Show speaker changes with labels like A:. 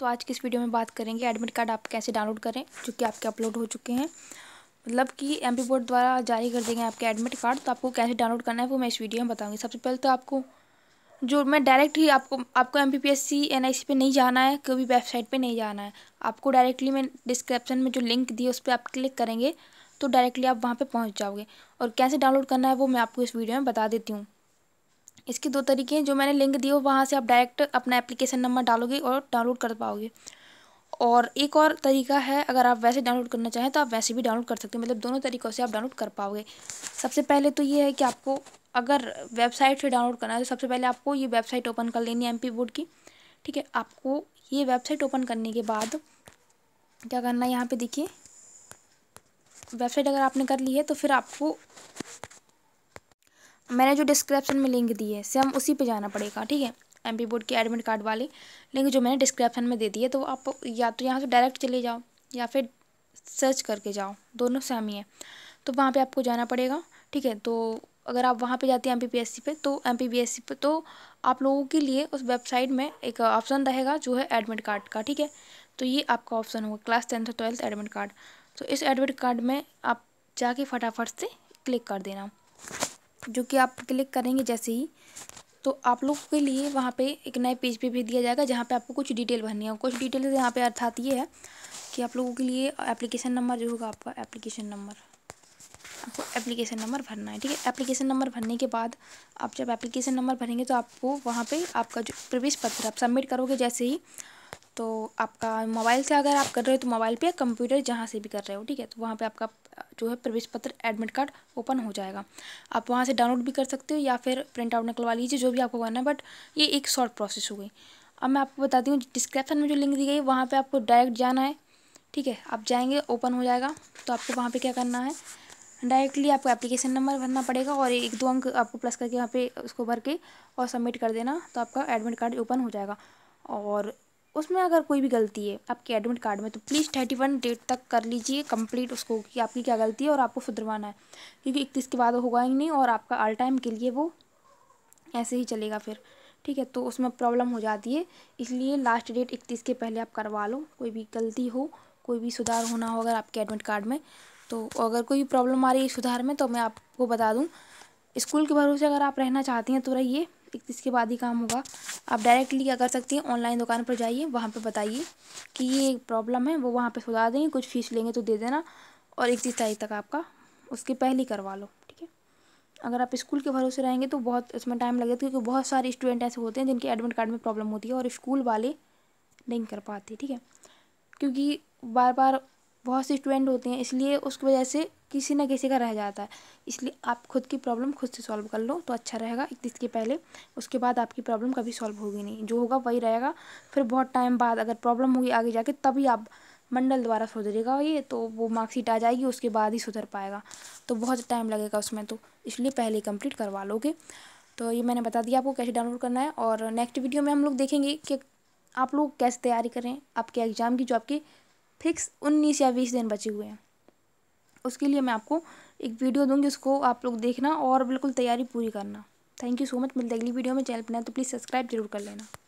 A: तो आज की इस वीडियो में बात करेंगे एडमिट कार्ड आप कैसे डाउनलोड करें जो कि आपके अपलोड हो चुके हैं मतलब कि एम बोर्ड द्वारा जारी कर देंगे आपके एडमिट कार्ड तो आपको कैसे डाउनलोड करना है वो मैं इस वीडियो में बताऊंगी सबसे पहले तो आपको जो मैं डायरेक्ट ही आपको आपको M P P S C N I C पर नहीं जाना है कभी वेबसाइट पर नहीं जाना है आपको डायरेक्टली मैं डिस्क्रिप्शन में जो लिंक दी है उस पर आप क्लिक करेंगे तो डायरेक्टली आप वहाँ पर पहुँच जाओगे और कैसे डाउनलोड करना है वो मैं आपको इस वीडियो में बता देती हूँ इसके दो तरीके हैं जो मैंने लिंक दिए हो वहाँ से आप डायरेक्ट अपना एप्लीकेशन नंबर डालोगे और डाउनलोड कर पाओगे और एक और तरीका है अगर आप वैसे डाउनलोड करना चाहें तो आप वैसे भी डाउनलोड कर सकते हो मतलब दोनों तरीक़ों से आप डाउनलोड कर पाओगे सबसे पहले तो ये है कि आपको अगर वेबसाइट से डाउनलोड करना है तो सबसे पहले आपको ये वेबसाइट ओपन कर लेनी है एम पी बोर्ड की ठीक है आपको ये वेबसाइट ओपन करने के बाद क्या करना है यहाँ पे देखिए वेबसाइट अगर आपने कर ली है तो फिर आपको मैंने जो डिस्क्रिप्शन में लिंक दी है सेम उसी पे जाना पड़ेगा ठीक है एम पी बोर्ड के एडमिट कार्ड वाली लिंक जो मैंने डिस्क्रिप्शन में दे दी है तो आप या तो यहाँ से डायरेक्ट चले जाओ या फिर सर्च करके जाओ दोनों सेम ही है तो वहाँ पे आपको जाना पड़ेगा ठीक है तो अगर आप वहाँ पे जाते हैं एम पी पे तो एम पी पे तो आप लोगों के लिए उस वेबसाइट में एक ऑप्शन रहेगा जो है एडमिट कार्ड का ठीक है तो ये आपका ऑप्शन होगा क्लास टेंथ और ट्वेल्थ एडमिट कार्ड तो इस एडमिट कार्ड में आप जाके फटाफट से क्लिक कर देना जो कि आप क्लिक करेंगे जैसे ही तो आप लोग के लिए वहाँ पे एक नए पेज पे भेज दिया जाएगा जहाँ पे आपको कुछ डिटेल भरनी है कुछ डिटेल यहाँ पे अर्थात ये है कि आप लोगों के लिए एप्लीकेशन नंबर जो होगा आपका एप्लीकेशन नंबर आपको एप्लीकेशन नंबर भरना है ठीक है एप्लीकेशन नंबर भरने के बाद आप जब एप्लीकेशन नंबर भरेंगे तो आपको वहाँ पर आपका जो प्रवेश पत्र आप सबमिट करोगे जैसे ही तो आपका मोबाइल से अगर आप कर रहे हो तो मोबाइल पे कंप्यूटर जहाँ से भी कर रहे हो ठीक है तो वहाँ पे आपका जो है प्रवेश पत्र एडमिट कार्ड ओपन हो जाएगा आप वहाँ से डाउनलोड भी कर सकते हो या फिर प्रिंट आउट निकलवा लीजिए जो भी आपको करना है बट ये एक शॉर्ट प्रोसेस हो गई अब मैं आपको बताती हूँ डिस्क्रिप्शन में जो लिंक दी गई वहाँ पर आपको डायरेक्ट जाना है ठीक है आप जाएंगे ओपन हो जाएगा तो आपको वहाँ पर क्या करना है डायरेक्टली आपको एप्लीकेशन नंबर भरना पड़ेगा और एक दो अंक आपको प्लस करके वहाँ पे उसको भर के और सबमिट कर देना तो आपका एडमिट कार्ड ओपन हो जाएगा और उसमें अगर कोई भी गलती है आपके एडमिट कार्ड में तो प्लीज़ थर्टी वन डेट तक कर लीजिए कंप्लीट उसको कि आपकी क्या गलती है और आपको सुधरवाना है क्योंकि इकतीस के बाद होगा ही नहीं और आपका आल टाइम के लिए वो ऐसे ही चलेगा फिर ठीक है तो उसमें प्रॉब्लम हो जाती है इसलिए लास्ट डेट इकतीस के पहले आप करवा लो कोई भी गलती हो कोई भी सुधार होना हो अगर आपके एडमिट कार्ड में तो अगर कोई प्रॉब्लम आ रही है सुधार में तो मैं आपको बता दूँ स्कूल के भरोसे अगर आप रहना चाहती हैं तो रहिए इकतीस के बाद ही काम होगा आप डायरेक्टली क्या कर सकती हैं ऑनलाइन दुकान पर जाइए वहाँ पर बताइए कि ये प्रॉब्लम है वो वहाँ पर सुधार देंगे कुछ फ़ीस लेंगे तो दे देना और इकतीस तारीख तक आपका उसके पहले करवा लो ठीक है अगर आप स्कूल के भरोसे रहेंगे तो बहुत इसमें टाइम लगेगा क्योंकि बहुत सारे स्टूडेंट ऐसे होते हैं जिनके एडमिट कार्ड में प्रॉब्लम होती है और स्कूल वाले नहीं कर पाते ठीक है क्योंकि बार बार बहुत से स्टूडेंट होते हैं इसलिए उसकी वजह से किसी ना किसी का रह जाता है इसलिए आप खुद की प्रॉब्लम खुद से सॉल्व कर लो तो अच्छा रहेगा इकतीस के पहले उसके बाद आपकी प्रॉब्लम कभी सॉल्व होगी नहीं जो होगा वही रहेगा फिर बहुत टाइम बाद अगर प्रॉब्लम होगी आगे जाके तभी आप मंडल द्वारा सुधरेगा ये तो वो मार्कशीट आ जाएगी उसके बाद ही सुधर पाएगा तो बहुत टाइम लगेगा उसमें तो इसलिए पहले कंप्लीट करवा लोगे तो ये मैंने बता दिया आपको कैसे डाउनलोड करना है और नेक्स्ट वीडियो में हम लोग देखेंगे कि आप लोग कैसे तैयारी करें आपके एग्ज़ाम की जो आपकी फिक्स उन्नीस या बीस दिन बचे हुए हैं उसके लिए मैं आपको एक वीडियो दूंगी उसको आप लोग देखना और बिल्कुल तैयारी पूरी करना थैंक यू सो मच मिलते अगली वीडियो में चैनल पर तो प्लीज़ सब्सक्राइब जरूर कर लेना